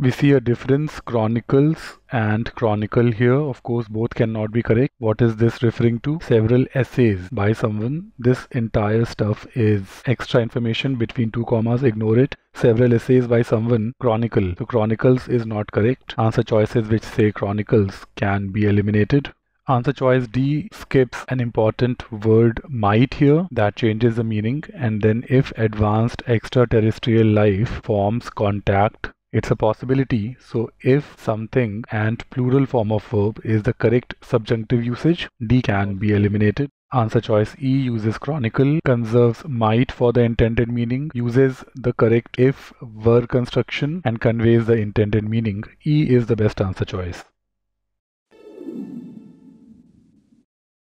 we see a difference chronicles and chronicle here of course both cannot be correct what is this referring to several essays by someone this entire stuff is extra information between two commas ignore it several essays by someone chronicle so chronicles is not correct answer choices which say chronicles can be eliminated Answer choice D skips an important word might here that changes the meaning and then if advanced extraterrestrial life forms contact it's a possibility. So if something and plural form of verb is the correct subjunctive usage, D can be eliminated. Answer choice E uses chronicle, conserves might for the intended meaning, uses the correct if verb construction and conveys the intended meaning. E is the best answer choice.